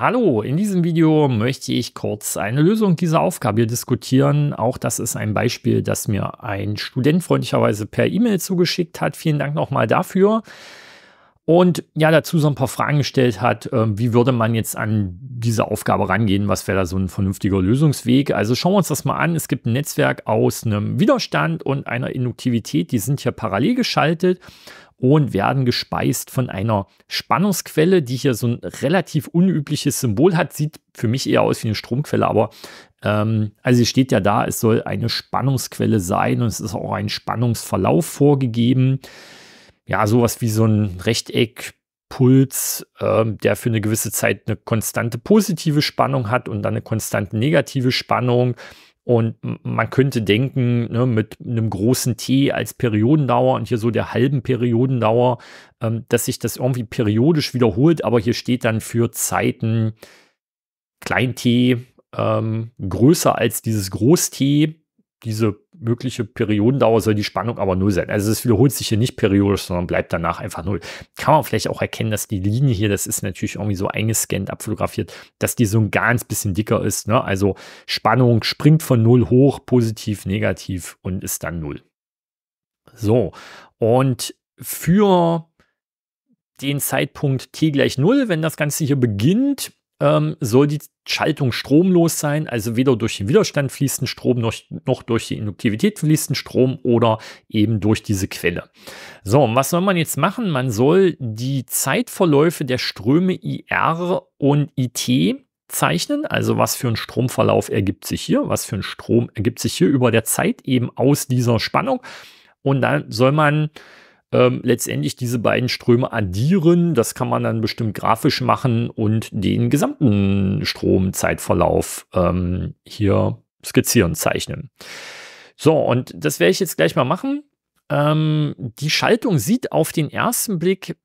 Hallo, in diesem Video möchte ich kurz eine Lösung dieser Aufgabe diskutieren. Auch das ist ein Beispiel, das mir ein Student freundlicherweise per E-Mail zugeschickt hat. Vielen Dank nochmal dafür. Und ja, dazu so ein paar Fragen gestellt hat, ähm, wie würde man jetzt an diese Aufgabe rangehen? Was wäre da so ein vernünftiger Lösungsweg? Also schauen wir uns das mal an. Es gibt ein Netzwerk aus einem Widerstand und einer Induktivität, die sind hier parallel geschaltet und werden gespeist von einer Spannungsquelle, die hier so ein relativ unübliches Symbol hat. Sieht für mich eher aus wie eine Stromquelle, aber ähm, also steht ja da, es soll eine Spannungsquelle sein und es ist auch ein Spannungsverlauf vorgegeben. Ja, sowas wie so ein Rechteck, Puls, äh, der für eine gewisse Zeit eine konstante positive Spannung hat und dann eine konstante negative Spannung. Und man könnte denken, ne, mit einem großen T als Periodendauer und hier so der halben Periodendauer, ähm, dass sich das irgendwie periodisch wiederholt, aber hier steht dann für Zeiten klein t ähm, größer als dieses Groß-T, diese mögliche Periodendauer soll die Spannung aber null sein. Also es wiederholt sich hier nicht periodisch, sondern bleibt danach einfach null. Kann man vielleicht auch erkennen, dass die Linie hier, das ist natürlich irgendwie so eingescannt, abfotografiert, dass die so ein ganz bisschen dicker ist. Ne? Also Spannung springt von null hoch, positiv, negativ und ist dann null. So, und für den Zeitpunkt t gleich null, wenn das Ganze hier beginnt, ähm, soll die Schaltung stromlos sein, also weder durch den Widerstand fließt ein Strom noch, noch durch die Induktivität fließt ein Strom oder eben durch diese Quelle. So, und was soll man jetzt machen? Man soll die Zeitverläufe der Ströme IR und IT zeichnen, also was für ein Stromverlauf ergibt sich hier, was für ein Strom ergibt sich hier über der Zeit eben aus dieser Spannung. Und dann soll man ähm, letztendlich diese beiden Ströme addieren. Das kann man dann bestimmt grafisch machen und den gesamten Stromzeitverlauf ähm, hier skizzieren, zeichnen. So, und das werde ich jetzt gleich mal machen. Ähm, die Schaltung sieht auf den ersten Blick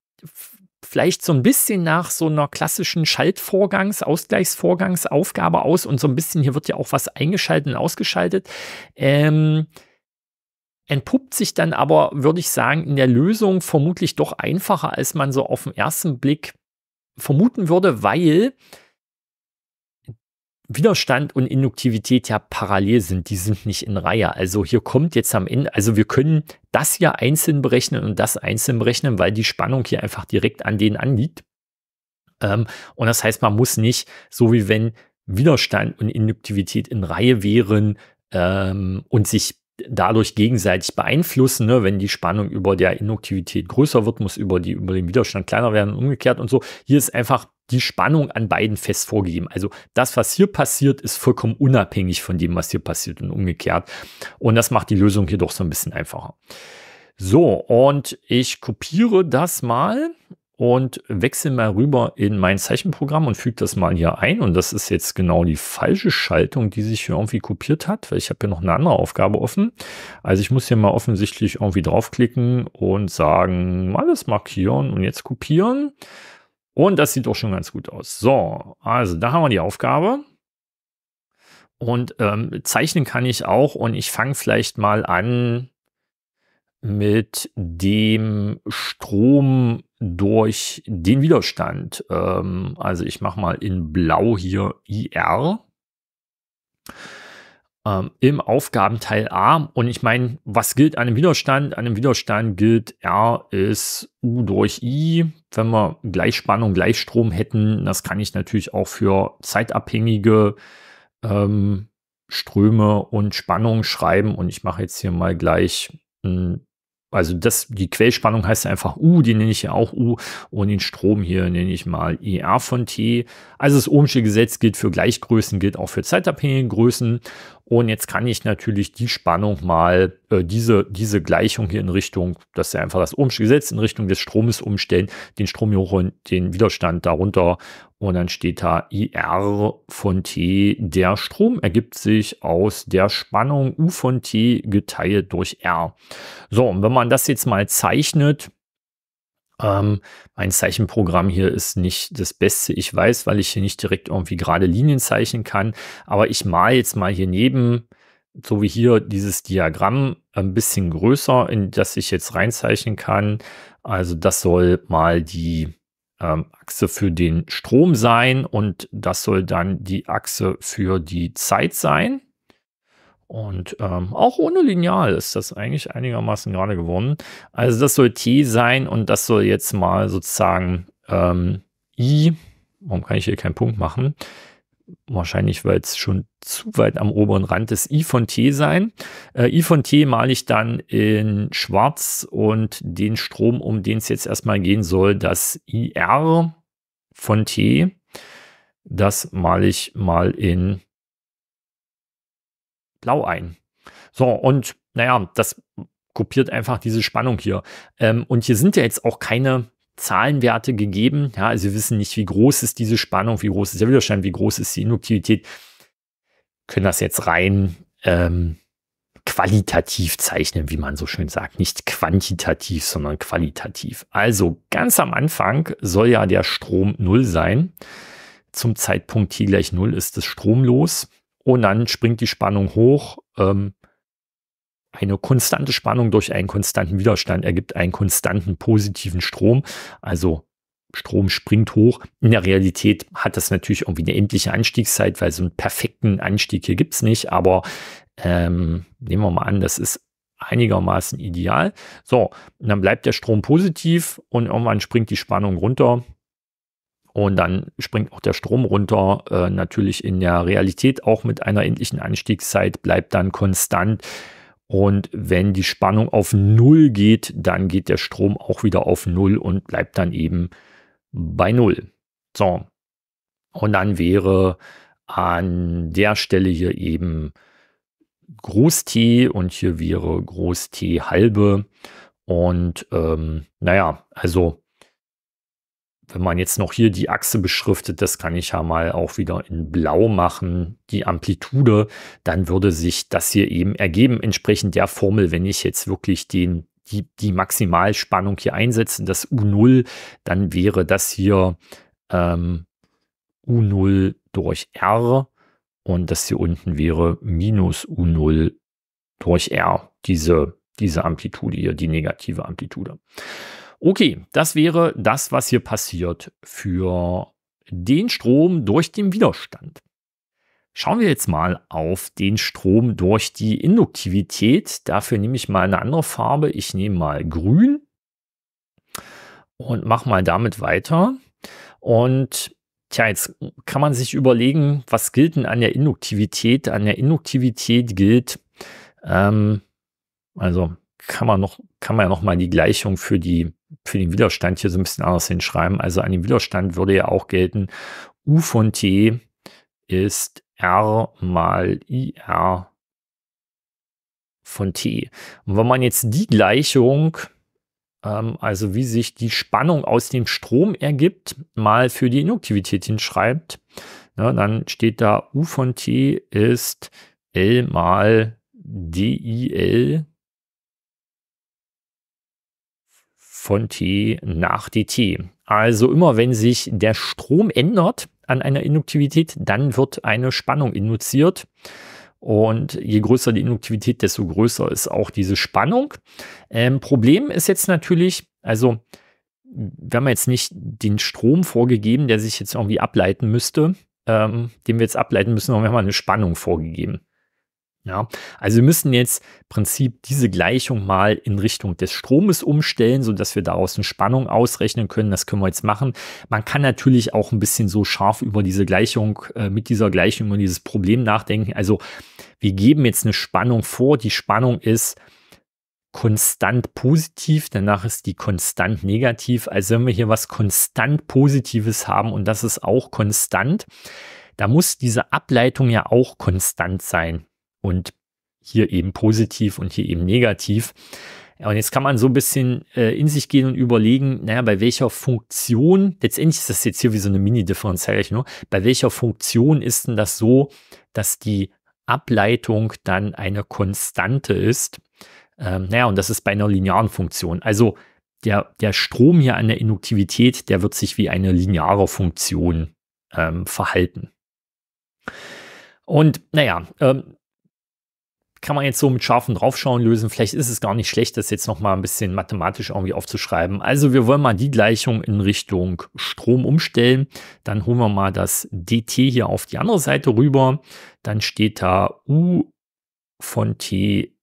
vielleicht so ein bisschen nach so einer klassischen Schaltvorgangs-, Ausgleichsvorgangsaufgabe aus und so ein bisschen hier wird ja auch was eingeschaltet und ausgeschaltet. Ähm, entpuppt sich dann aber, würde ich sagen, in der Lösung vermutlich doch einfacher, als man so auf den ersten Blick vermuten würde, weil Widerstand und Induktivität ja parallel sind, die sind nicht in Reihe. Also hier kommt jetzt am Ende, also wir können das hier einzeln berechnen und das einzeln berechnen, weil die Spannung hier einfach direkt an denen anliegt. Ähm, und das heißt, man muss nicht, so wie wenn Widerstand und Induktivität in Reihe wären ähm, und sich dadurch gegenseitig beeinflussen. Ne? Wenn die Spannung über der Induktivität größer wird, muss über, die, über den Widerstand kleiner werden und umgekehrt und so. Hier ist einfach die Spannung an beiden fest vorgegeben. Also das, was hier passiert, ist vollkommen unabhängig von dem, was hier passiert und umgekehrt. Und das macht die Lösung hier doch so ein bisschen einfacher. So, und ich kopiere das mal und wechsle mal rüber in mein Zeichenprogramm und füge das mal hier ein. Und das ist jetzt genau die falsche Schaltung, die sich hier irgendwie kopiert hat, weil ich habe hier noch eine andere Aufgabe offen. Also ich muss hier mal offensichtlich irgendwie draufklicken und sagen, alles markieren und jetzt kopieren. Und das sieht doch schon ganz gut aus. So, also da haben wir die Aufgabe. Und ähm, zeichnen kann ich auch und ich fange vielleicht mal an mit dem Strom durch den Widerstand. Ähm, also ich mache mal in Blau hier IR ähm, im Aufgabenteil A. Und ich meine, was gilt einem Widerstand? An einem Widerstand gilt R ist U durch I. Wenn wir Gleichspannung, Gleichstrom hätten, das kann ich natürlich auch für zeitabhängige ähm, Ströme und Spannungen schreiben. Und ich mache jetzt hier mal gleich ein also das, die Quellspannung heißt einfach U, die nenne ich ja auch U und den Strom hier nenne ich mal IR e von T. Also das Ohmsche Gesetz gilt für Gleichgrößen, gilt auch für zeitabhängige Größen und jetzt kann ich natürlich die Spannung mal, äh, diese, diese Gleichung hier in Richtung, das ist ja einfach das Ohmsche Gesetz, in Richtung des Stromes umstellen, den Strom hier hoch und den Widerstand darunter und dann steht da IR von T. Der Strom ergibt sich aus der Spannung U von T geteilt durch R. So, und wenn man das jetzt mal zeichnet, ähm, mein Zeichenprogramm hier ist nicht das Beste, ich weiß, weil ich hier nicht direkt irgendwie gerade Linien zeichnen kann, aber ich male jetzt mal hier neben, so wie hier dieses Diagramm, ein bisschen größer, in das ich jetzt reinzeichnen kann. Also das soll mal die ähm, Achse für den Strom sein und das soll dann die Achse für die Zeit sein. Und ähm, auch ohne Lineal ist das eigentlich einigermaßen gerade geworden. Also das soll T sein und das soll jetzt mal sozusagen ähm, I, warum kann ich hier keinen Punkt machen, wahrscheinlich weil es schon zu weit am oberen Rand ist, I von T sein. Äh, I von T male ich dann in schwarz und den Strom, um den es jetzt erstmal gehen soll, das IR von T, das male ich mal in blau ein. So, und naja, das kopiert einfach diese Spannung hier. Ähm, und hier sind ja jetzt auch keine Zahlenwerte gegeben. Ja, also wir wissen nicht, wie groß ist diese Spannung, wie groß ist der Widerstand, wie groß ist die Induktivität. Können das jetzt rein ähm, qualitativ zeichnen, wie man so schön sagt. Nicht quantitativ, sondern qualitativ. Also ganz am Anfang soll ja der Strom 0 sein. Zum Zeitpunkt T gleich 0 ist es stromlos. Und dann springt die Spannung hoch. Ähm, eine konstante Spannung durch einen konstanten Widerstand ergibt einen konstanten positiven Strom. Also Strom springt hoch. In der Realität hat das natürlich irgendwie eine endliche Anstiegszeit, weil so einen perfekten Anstieg hier gibt es nicht. Aber ähm, nehmen wir mal an, das ist einigermaßen ideal. So, und dann bleibt der Strom positiv und irgendwann springt die Spannung runter. Und dann springt auch der Strom runter. Äh, natürlich in der Realität auch mit einer endlichen Anstiegszeit bleibt dann konstant und wenn die Spannung auf Null geht, dann geht der Strom auch wieder auf Null und bleibt dann eben bei Null. So. Und dann wäre an der Stelle hier eben Groß T und hier wäre Groß T halbe. Und ähm, naja, also wenn man jetzt noch hier die Achse beschriftet, das kann ich ja mal auch wieder in blau machen, die Amplitude, dann würde sich das hier eben ergeben, entsprechend der Formel, wenn ich jetzt wirklich den, die, die Maximalspannung hier einsetze, das U0, dann wäre das hier ähm, U0 durch R und das hier unten wäre minus U0 durch R, diese, diese Amplitude hier, die negative Amplitude. Okay, das wäre das, was hier passiert für den Strom durch den Widerstand. Schauen wir jetzt mal auf den Strom durch die Induktivität. Dafür nehme ich mal eine andere Farbe. Ich nehme mal grün und mache mal damit weiter. Und tja, jetzt kann man sich überlegen, was gilt denn an der Induktivität? An der Induktivität gilt, ähm, also kann man noch, kann man ja noch mal die Gleichung für die für den Widerstand hier so ein bisschen anders hinschreiben. Also an den Widerstand würde ja auch gelten, U von T ist R mal IR von T. Und wenn man jetzt die Gleichung, ähm, also wie sich die Spannung aus dem Strom ergibt, mal für die Induktivität hinschreibt, ne, dann steht da U von T ist L mal DIL von T nach dt. Also immer wenn sich der Strom ändert an einer Induktivität, dann wird eine Spannung induziert. Und je größer die Induktivität, desto größer ist auch diese Spannung. Ähm, Problem ist jetzt natürlich, also wir haben jetzt nicht den Strom vorgegeben, der sich jetzt irgendwie ableiten müsste, ähm, den wir jetzt ableiten müssen, sondern wir haben eine Spannung vorgegeben. Ja, also wir müssen jetzt im Prinzip diese Gleichung mal in Richtung des Stromes umstellen, sodass wir daraus eine Spannung ausrechnen können. Das können wir jetzt machen. Man kann natürlich auch ein bisschen so scharf über diese Gleichung, äh, mit dieser Gleichung über dieses Problem nachdenken. Also wir geben jetzt eine Spannung vor. Die Spannung ist konstant positiv, danach ist die konstant negativ. Also wenn wir hier was konstant Positives haben und das ist auch konstant, da muss diese Ableitung ja auch konstant sein und hier eben positiv und hier eben negativ. Und jetzt kann man so ein bisschen äh, in sich gehen und überlegen, naja, bei welcher Funktion, letztendlich ist das jetzt hier wie so eine Mini-Differenzierung, bei welcher Funktion ist denn das so, dass die Ableitung dann eine Konstante ist? Ähm, naja, und das ist bei einer linearen Funktion. Also der, der Strom hier an der Induktivität, der wird sich wie eine lineare Funktion ähm, verhalten. Und naja, ähm, kann man jetzt so mit scharfen Draufschauen lösen. Vielleicht ist es gar nicht schlecht, das jetzt nochmal ein bisschen mathematisch irgendwie aufzuschreiben. Also wir wollen mal die Gleichung in Richtung Strom umstellen. Dann holen wir mal das dt hier auf die andere Seite rüber. Dann steht da U von T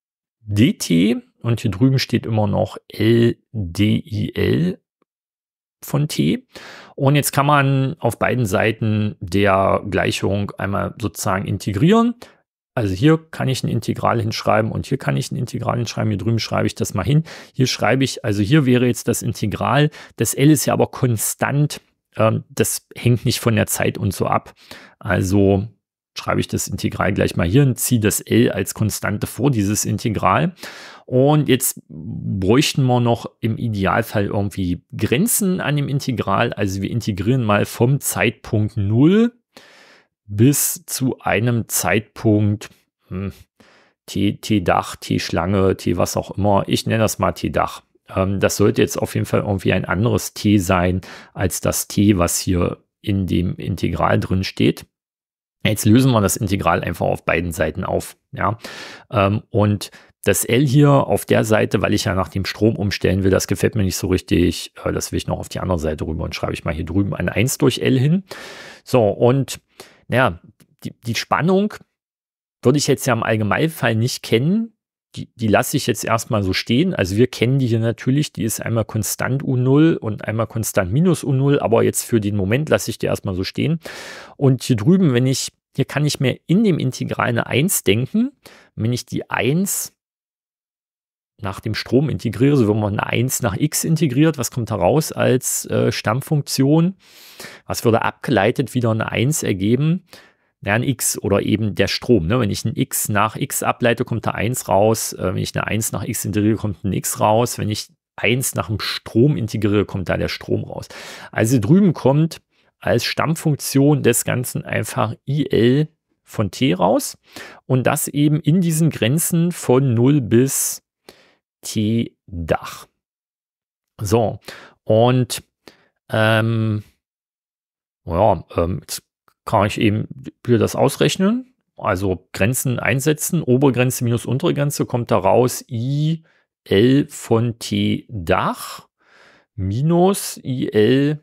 dt und hier drüben steht immer noch LDIL von t. Und jetzt kann man auf beiden Seiten der Gleichung einmal sozusagen integrieren. Also hier kann ich ein Integral hinschreiben und hier kann ich ein Integral hinschreiben, hier drüben schreibe ich das mal hin. Hier schreibe ich, also hier wäre jetzt das Integral. Das L ist ja aber konstant. Ähm, das hängt nicht von der Zeit und so ab. Also schreibe ich das Integral gleich mal hier und ziehe das L als Konstante vor, dieses Integral. Und jetzt bräuchten wir noch im Idealfall irgendwie Grenzen an dem Integral. Also wir integrieren mal vom Zeitpunkt 0 bis zu einem Zeitpunkt hm, T-Dach, T-Schlange, T was auch immer. Ich nenne das mal T-Dach. Ähm, das sollte jetzt auf jeden Fall irgendwie ein anderes T sein als das T, was hier in dem Integral drin steht. Jetzt lösen wir das Integral einfach auf beiden Seiten auf. Ja? Ähm, und das L hier auf der Seite, weil ich ja nach dem Strom umstellen will, das gefällt mir nicht so richtig. Äh, das will ich noch auf die andere Seite rüber und schreibe ich mal hier drüben ein 1 durch L hin. So, und naja, die, die Spannung würde ich jetzt ja im Allgemeinfall nicht kennen. Die, die lasse ich jetzt erstmal so stehen. Also wir kennen die hier natürlich, die ist einmal konstant U0 und einmal konstant minus U0, aber jetzt für den Moment lasse ich die erstmal so stehen. Und hier drüben, wenn ich, hier kann ich mir in dem Integral eine 1 denken. Wenn ich die 1 nach dem Strom integriere, so wenn man eine 1 nach x integriert, was kommt heraus als äh, Stammfunktion? Was würde abgeleitet wieder eine 1 ergeben? Ja, ein x oder eben der Strom. Ne? Wenn ich ein x nach x ableite, kommt da 1 raus. Äh, wenn ich eine 1 nach x integriere, kommt ein x raus. Wenn ich 1 nach dem Strom integriere, kommt da der Strom raus. Also drüben kommt als Stammfunktion des Ganzen einfach il von t raus und das eben in diesen Grenzen von 0 bis T-Dach. So, und ähm, ja, ähm, jetzt kann ich eben wieder das ausrechnen. Also Grenzen einsetzen, Obergrenze minus untere Grenze kommt da raus I von T Dach minus IL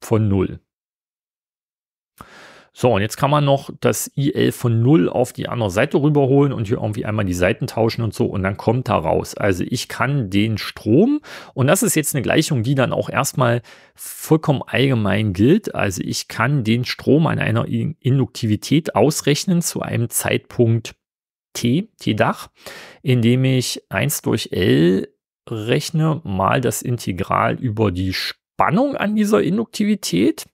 von 0. So, und jetzt kann man noch das IL von 0 auf die andere Seite rüberholen und hier irgendwie einmal die Seiten tauschen und so und dann kommt da raus. Also ich kann den Strom, und das ist jetzt eine Gleichung, die dann auch erstmal vollkommen allgemein gilt, also ich kann den Strom an einer Induktivität ausrechnen zu einem Zeitpunkt T, T-Dach, indem ich 1 durch L rechne mal das Integral über die Spannung an dieser Induktivität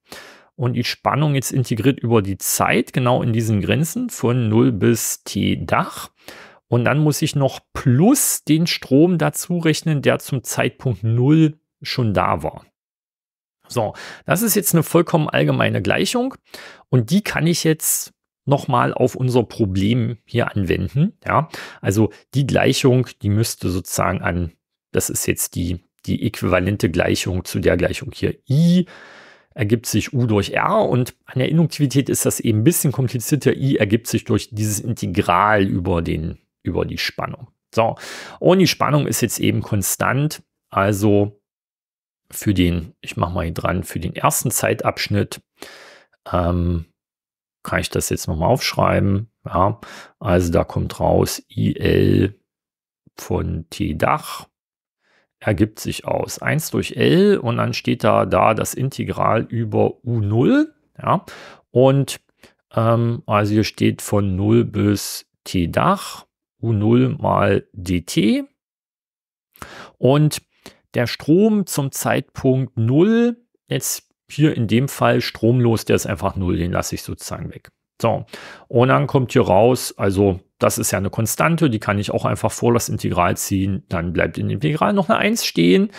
und die Spannung jetzt integriert über die Zeit, genau in diesen Grenzen von 0 bis T Dach. Und dann muss ich noch plus den Strom dazu rechnen, der zum Zeitpunkt 0 schon da war. So, das ist jetzt eine vollkommen allgemeine Gleichung und die kann ich jetzt nochmal auf unser Problem hier anwenden. Ja, also die Gleichung, die müsste sozusagen an, das ist jetzt die, die äquivalente Gleichung zu der Gleichung hier i ergibt sich U durch R und an der Induktivität ist das eben ein bisschen komplizierter. I ergibt sich durch dieses Integral über, den, über die Spannung. So, und die Spannung ist jetzt eben konstant, also für den, ich mache mal hier dran, für den ersten Zeitabschnitt ähm, kann ich das jetzt nochmal aufschreiben. Ja, also da kommt raus IL von T Dach ergibt sich aus 1 durch L und dann steht da, da das Integral über U0. Ja? Und ähm, also hier steht von 0 bis t Dach U0 mal dt. Und der Strom zum Zeitpunkt 0, jetzt hier in dem Fall stromlos, der ist einfach 0, den lasse ich sozusagen weg. So, und dann kommt hier raus, also das ist ja eine Konstante, die kann ich auch einfach vor das Integral ziehen. Dann bleibt in dem Integral noch eine 1 stehen.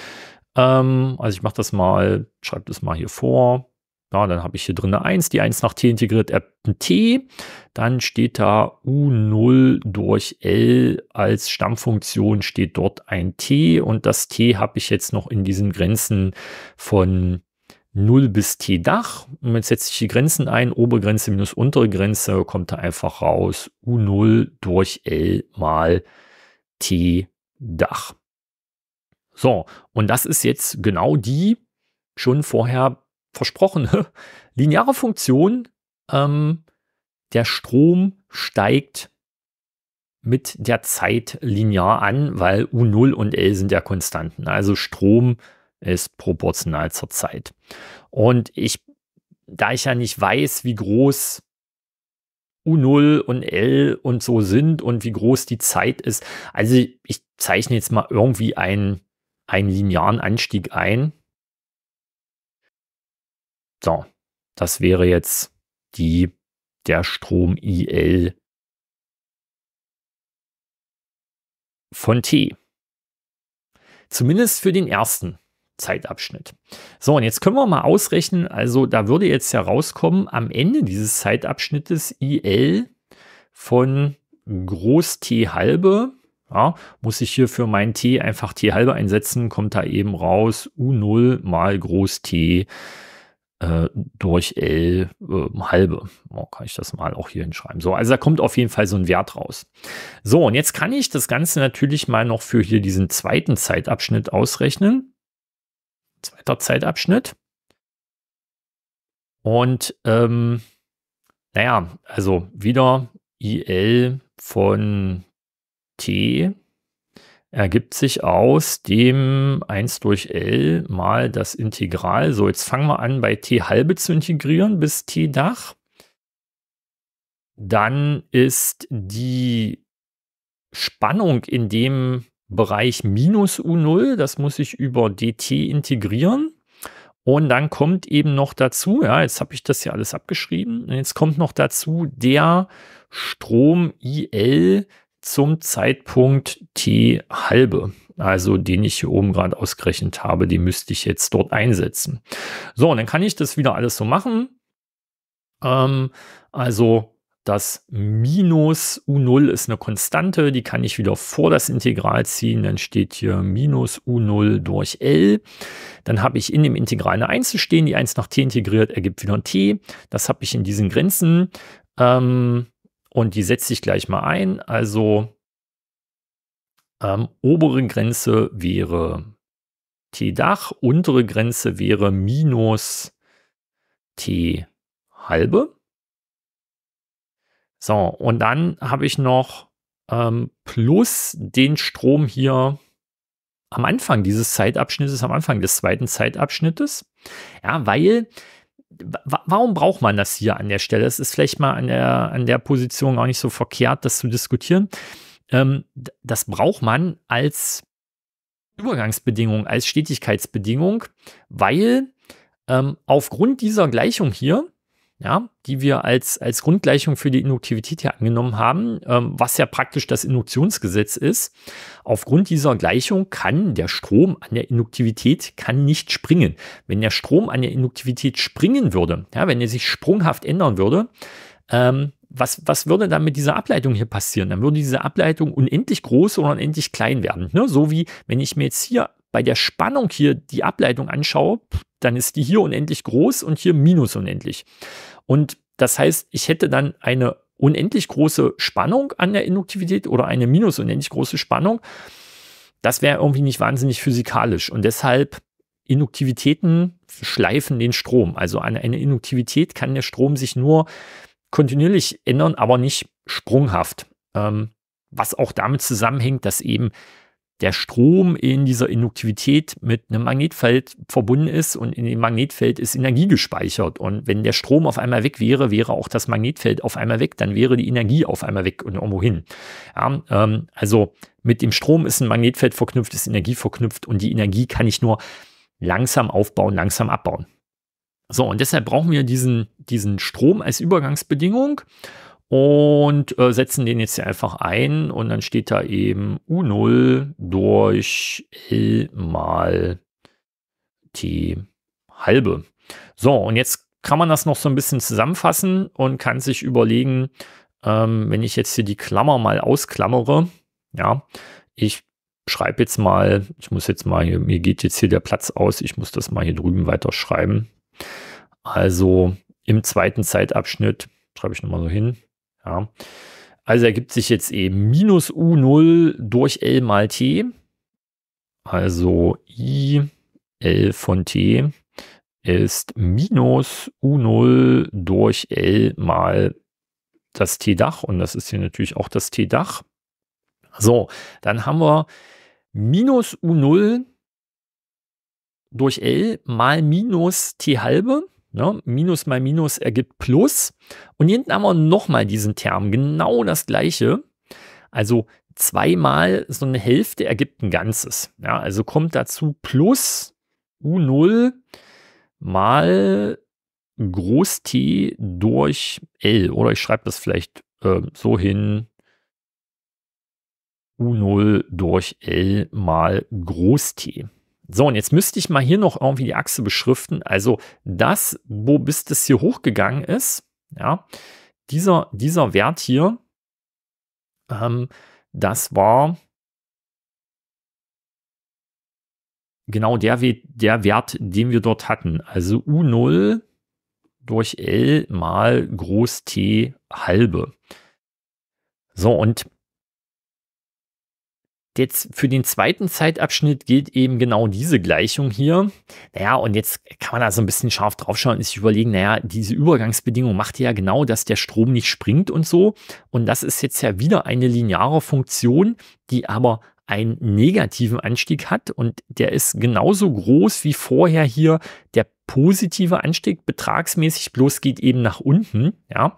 Ähm, also ich mache das mal, schreibe das mal hier vor. Ja, dann habe ich hier drin eine 1, die 1 nach t integriert, ein t. Dann steht da u0 durch l als Stammfunktion steht dort ein t und das t habe ich jetzt noch in diesen Grenzen von 0 bis T-Dach. Und jetzt setze ich die Grenzen ein. Obergrenze minus untere Grenze kommt da einfach raus. U0 durch L mal T-Dach. So, und das ist jetzt genau die schon vorher versprochene lineare Funktion. Ähm, der Strom steigt mit der Zeit linear an, weil U0 und L sind ja Konstanten. Also Strom steigt ist proportional zur Zeit. Und ich, da ich ja nicht weiß, wie groß U0 und L und so sind und wie groß die Zeit ist, also ich zeichne jetzt mal irgendwie einen, einen linearen Anstieg ein. So, das wäre jetzt die, der Strom IL von T. Zumindest für den ersten. Zeitabschnitt. So, und jetzt können wir mal ausrechnen, also da würde jetzt herauskommen, am Ende dieses Zeitabschnittes IL von Groß T halbe, ja, muss ich hier für mein T einfach T halbe einsetzen, kommt da eben raus U0 mal Groß T äh, durch L äh, halbe. Oh, kann ich das mal auch hier hinschreiben. So, also da kommt auf jeden Fall so ein Wert raus. So, und jetzt kann ich das Ganze natürlich mal noch für hier diesen zweiten Zeitabschnitt ausrechnen zweiter Zeitabschnitt. Und ähm, naja, also wieder IL von T ergibt sich aus dem 1 durch L mal das Integral. So, jetzt fangen wir an, bei T halbe zu integrieren bis T Dach. Dann ist die Spannung in dem Bereich minus U0, das muss ich über DT integrieren. Und dann kommt eben noch dazu, ja, jetzt habe ich das hier alles abgeschrieben, jetzt kommt noch dazu der Strom IL zum Zeitpunkt T halbe, also den ich hier oben gerade ausgerechnet habe, den müsste ich jetzt dort einsetzen. So, und dann kann ich das wieder alles so machen. Ähm, also das Minus U0 ist eine Konstante, die kann ich wieder vor das Integral ziehen. Dann steht hier Minus U0 durch L. Dann habe ich in dem Integral eine 1 zu stehen. Die 1 nach t integriert ergibt wieder ein t. Das habe ich in diesen Grenzen. Ähm, und die setze ich gleich mal ein. Also ähm, obere Grenze wäre t-Dach, untere Grenze wäre minus t halbe. So, und dann habe ich noch ähm, plus den Strom hier am Anfang dieses Zeitabschnittes, am Anfang des zweiten Zeitabschnittes. Ja, weil, warum braucht man das hier an der Stelle? Es ist vielleicht mal an der, an der Position auch nicht so verkehrt, das zu diskutieren. Ähm, das braucht man als Übergangsbedingung, als Stetigkeitsbedingung, weil ähm, aufgrund dieser Gleichung hier ja, die wir als, als Grundgleichung für die Induktivität hier angenommen haben, ähm, was ja praktisch das Induktionsgesetz ist. Aufgrund dieser Gleichung kann der Strom an der Induktivität kann nicht springen. Wenn der Strom an der Induktivität springen würde, ja, wenn er sich sprunghaft ändern würde, ähm, was, was würde dann mit dieser Ableitung hier passieren? Dann würde diese Ableitung unendlich groß oder unendlich klein werden. Ne? So wie wenn ich mir jetzt hier bei der Spannung hier die Ableitung anschaue, dann ist die hier unendlich groß und hier minus unendlich. Und das heißt, ich hätte dann eine unendlich große Spannung an der Induktivität oder eine minus unendlich große Spannung. Das wäre irgendwie nicht wahnsinnig physikalisch. Und deshalb Induktivitäten schleifen den Strom. Also an eine Induktivität kann der Strom sich nur kontinuierlich ändern, aber nicht sprunghaft. Ähm, was auch damit zusammenhängt, dass eben der Strom in dieser Induktivität mit einem Magnetfeld verbunden ist und in dem Magnetfeld ist Energie gespeichert. Und wenn der Strom auf einmal weg wäre, wäre auch das Magnetfeld auf einmal weg, dann wäre die Energie auf einmal weg und irgendwo hin. Ja, ähm, also mit dem Strom ist ein Magnetfeld verknüpft, ist Energie verknüpft und die Energie kann ich nur langsam aufbauen, langsam abbauen. So, und deshalb brauchen wir diesen, diesen Strom als Übergangsbedingung und äh, setzen den jetzt hier einfach ein und dann steht da eben U0 durch L mal T halbe. So, und jetzt kann man das noch so ein bisschen zusammenfassen und kann sich überlegen, ähm, wenn ich jetzt hier die Klammer mal ausklammere, ja, ich schreibe jetzt mal, ich muss jetzt mal hier, mir geht jetzt hier der Platz aus, ich muss das mal hier drüben weiter schreiben. Also im zweiten Zeitabschnitt, schreibe ich nochmal so hin, ja. Also ergibt sich jetzt eben minus U0 durch L mal T. Also I L von T ist minus U0 durch L mal das T-Dach. Und das ist hier natürlich auch das T-Dach. So, dann haben wir minus U0 durch L mal minus T halbe. Ne? Minus mal Minus ergibt Plus. Und hinten haben wir nochmal diesen Term, genau das gleiche. Also zweimal so eine Hälfte ergibt ein Ganzes. Ja, also kommt dazu plus U0 mal Groß T durch L. Oder ich schreibe das vielleicht äh, so hin. U0 durch L mal Groß T. So, und jetzt müsste ich mal hier noch irgendwie die Achse beschriften. Also das, wo bis das hier hochgegangen ist, ja, dieser, dieser Wert hier, ähm, das war genau der, der Wert, den wir dort hatten. Also U0 durch L mal groß T halbe. So, und Jetzt für den zweiten Zeitabschnitt gilt eben genau diese Gleichung hier. Naja, und jetzt kann man da so ein bisschen scharf draufschauen und sich überlegen, naja, diese Übergangsbedingung macht ja genau, dass der Strom nicht springt und so. Und das ist jetzt ja wieder eine lineare Funktion, die aber einen negativen Anstieg hat und der ist genauso groß wie vorher hier der positive Anstieg betragsmäßig, bloß geht eben nach unten, ja.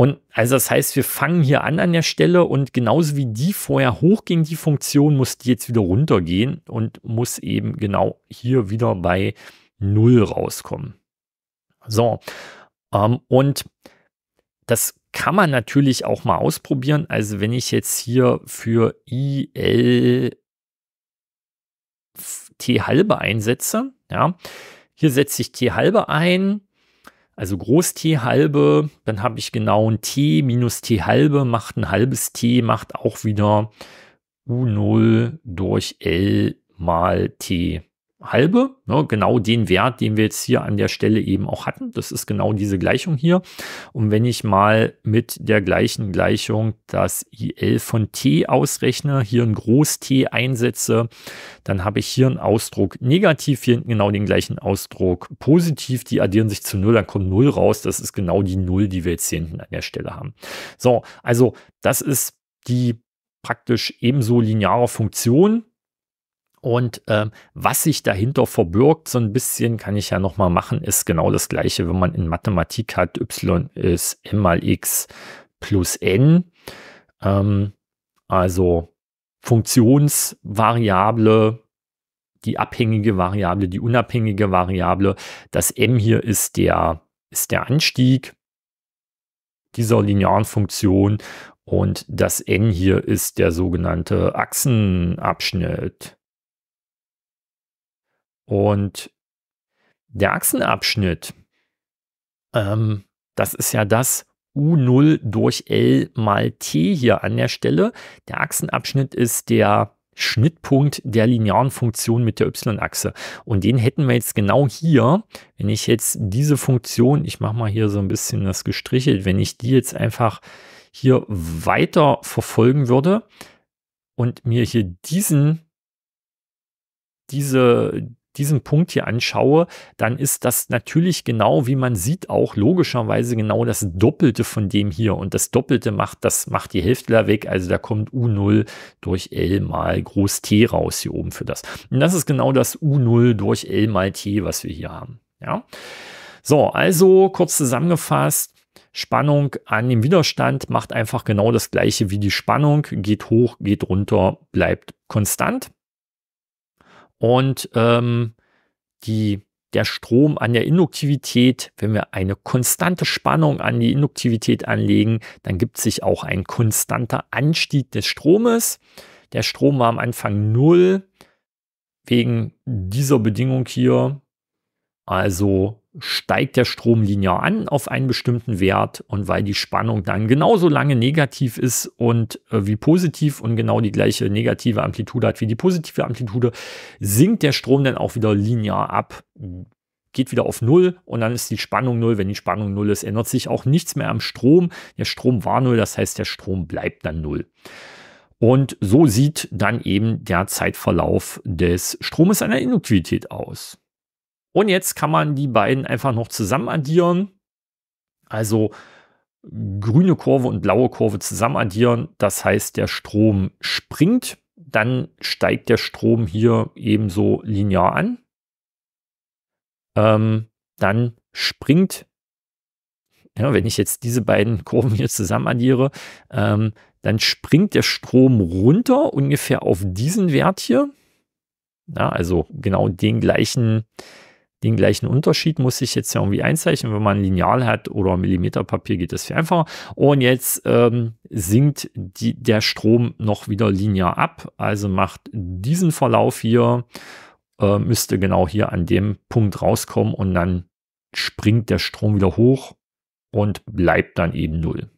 Und also das heißt, wir fangen hier an an der Stelle und genauso wie die vorher hochging, die Funktion, muss die jetzt wieder runtergehen und muss eben genau hier wieder bei 0 rauskommen. So, ähm, und das kann man natürlich auch mal ausprobieren. Also wenn ich jetzt hier für IL t halbe einsetze, ja, hier setze ich t halbe ein, also Groß T halbe, dann habe ich genau ein T minus T halbe, macht ein halbes T, macht auch wieder U0 durch L mal T halbe, ne, genau den Wert, den wir jetzt hier an der Stelle eben auch hatten. Das ist genau diese Gleichung hier. Und wenn ich mal mit der gleichen Gleichung das IL von t ausrechne, hier ein Groß T einsetze, dann habe ich hier einen Ausdruck negativ, hier hinten genau den gleichen Ausdruck positiv. Die addieren sich zu 0, dann kommt 0 raus. Das ist genau die 0, die wir jetzt hier hinten an der Stelle haben. So, also das ist die praktisch ebenso lineare Funktion, und ähm, was sich dahinter verbirgt, so ein bisschen kann ich ja nochmal machen, ist genau das gleiche, wenn man in Mathematik hat, y ist m mal x plus n. Ähm, also Funktionsvariable, die abhängige Variable, die unabhängige Variable. Das m hier ist der, ist der Anstieg dieser linearen Funktion und das n hier ist der sogenannte Achsenabschnitt. Und der Achsenabschnitt, ähm, das ist ja das U0 durch L mal T hier an der Stelle. Der Achsenabschnitt ist der Schnittpunkt der linearen Funktion mit der y-Achse. Und den hätten wir jetzt genau hier, wenn ich jetzt diese Funktion, ich mache mal hier so ein bisschen das gestrichelt, wenn ich die jetzt einfach hier weiter verfolgen würde und mir hier diesen, diese, diesen Punkt hier anschaue, dann ist das natürlich genau, wie man sieht, auch logischerweise genau das Doppelte von dem hier. Und das Doppelte macht, das macht die Hälfte da weg. Also da kommt U0 durch L mal groß T raus hier oben für das. Und das ist genau das U0 durch L mal T, was wir hier haben. Ja. So, also kurz zusammengefasst, Spannung an dem Widerstand macht einfach genau das gleiche wie die Spannung, geht hoch, geht runter, bleibt konstant und ähm, die, der Strom an der Induktivität, wenn wir eine konstante Spannung an die Induktivität anlegen, dann gibt sich auch ein konstanter Anstieg des Stromes. Der Strom war am Anfang 0. Wegen dieser Bedingung hier also steigt der Strom linear an auf einen bestimmten Wert und weil die Spannung dann genauso lange negativ ist und äh, wie positiv und genau die gleiche negative Amplitude hat wie die positive Amplitude, sinkt der Strom dann auch wieder linear ab, geht wieder auf Null und dann ist die Spannung Null. Wenn die Spannung Null ist, ändert sich auch nichts mehr am Strom. Der Strom war Null, das heißt, der Strom bleibt dann Null. Und so sieht dann eben der Zeitverlauf des Stromes an der Induktivität aus. Und jetzt kann man die beiden einfach noch zusammen addieren. Also grüne Kurve und blaue Kurve zusammen addieren. Das heißt, der Strom springt. Dann steigt der Strom hier ebenso linear an. Ähm, dann springt, ja, wenn ich jetzt diese beiden Kurven hier zusammen addiere, ähm, dann springt der Strom runter ungefähr auf diesen Wert hier. Ja, also genau den gleichen äh, den gleichen Unterschied muss ich jetzt ja irgendwie einzeichnen. Wenn man ein Lineal hat oder Millimeterpapier, geht das viel einfacher. Und jetzt ähm, sinkt die, der Strom noch wieder linear ab. Also macht diesen Verlauf hier, äh, müsste genau hier an dem Punkt rauskommen und dann springt der Strom wieder hoch und bleibt dann eben null.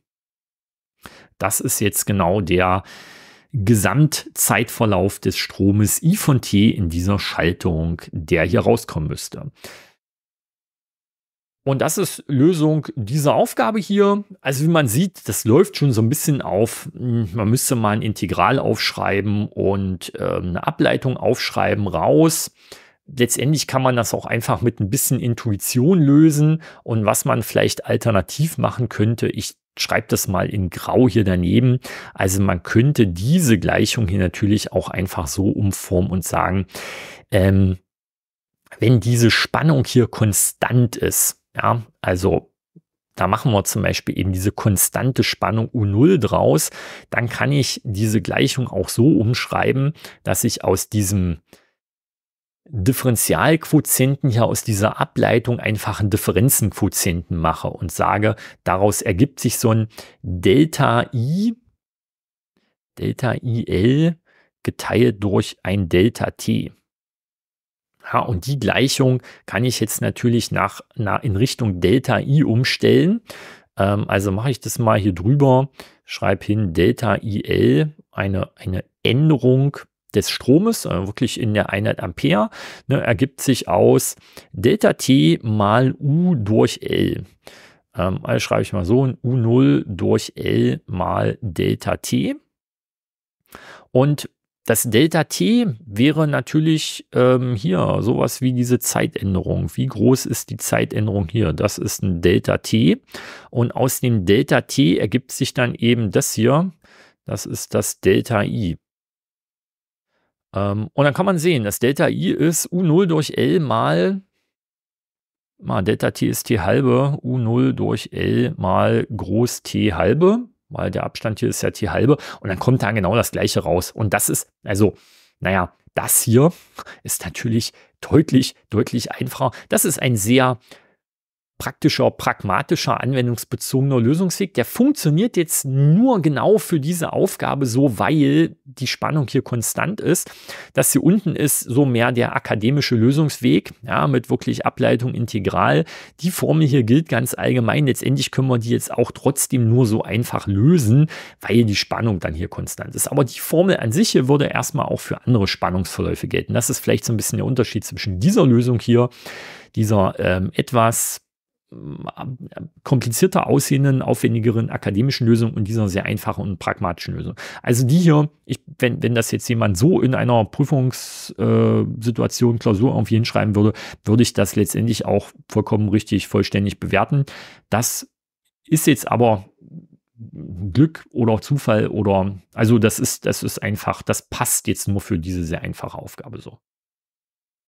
Das ist jetzt genau der Gesamtzeitverlauf des Stromes I von t in dieser Schaltung, der hier rauskommen müsste. Und das ist Lösung dieser Aufgabe hier. Also wie man sieht, das läuft schon so ein bisschen auf. Man müsste mal ein Integral aufschreiben und ähm, eine Ableitung aufschreiben raus. Letztendlich kann man das auch einfach mit ein bisschen Intuition lösen. Und was man vielleicht alternativ machen könnte, ich schreibt das mal in Grau hier daneben. Also man könnte diese Gleichung hier natürlich auch einfach so umformen und sagen, ähm, wenn diese Spannung hier konstant ist, ja, also da machen wir zum Beispiel eben diese konstante Spannung U0 draus, dann kann ich diese Gleichung auch so umschreiben, dass ich aus diesem Differentialquotienten hier aus dieser Ableitung einfachen Differenzenquotienten mache und sage, daraus ergibt sich so ein Delta I, Delta IL geteilt durch ein Delta T. Ja, und die Gleichung kann ich jetzt natürlich nach, nach in Richtung Delta I umstellen. Ähm, also mache ich das mal hier drüber, schreibe hin Delta IL, eine, eine Änderung des Stromes, äh, wirklich in der Einheit Ampere, ne, ergibt sich aus Delta T mal U durch L. Ähm, also schreibe ich mal so, U0 durch L mal Delta T. Und das Delta T wäre natürlich ähm, hier sowas wie diese Zeitänderung. Wie groß ist die Zeitänderung hier? Das ist ein Delta T. Und aus dem Delta T ergibt sich dann eben das hier. Das ist das Delta I. Ähm, und dann kann man sehen, dass Delta I ist U0 durch L mal, mal Delta T ist T halbe, U0 durch L mal groß T halbe, weil der Abstand hier ist ja T halbe. Und dann kommt da genau das gleiche raus. Und das ist, also, naja, das hier ist natürlich deutlich, deutlich einfacher. Das ist ein sehr praktischer, pragmatischer, anwendungsbezogener Lösungsweg, der funktioniert jetzt nur genau für diese Aufgabe so, weil die Spannung hier konstant ist. Das hier unten ist so mehr der akademische Lösungsweg, ja, mit wirklich Ableitung integral. Die Formel hier gilt ganz allgemein. Letztendlich können wir die jetzt auch trotzdem nur so einfach lösen, weil die Spannung dann hier konstant ist. Aber die Formel an sich hier würde erstmal auch für andere Spannungsverläufe gelten. Das ist vielleicht so ein bisschen der Unterschied zwischen dieser Lösung hier, dieser ähm, etwas komplizierter aussehenden, aufwendigeren akademischen Lösung und dieser sehr einfachen und pragmatischen Lösung. Also die hier, ich, wenn, wenn das jetzt jemand so in einer Prüfungssituation, Klausur irgendwie hinschreiben würde, würde ich das letztendlich auch vollkommen richtig, vollständig bewerten. Das ist jetzt aber Glück oder Zufall oder also das ist, das ist einfach, das passt jetzt nur für diese sehr einfache Aufgabe so.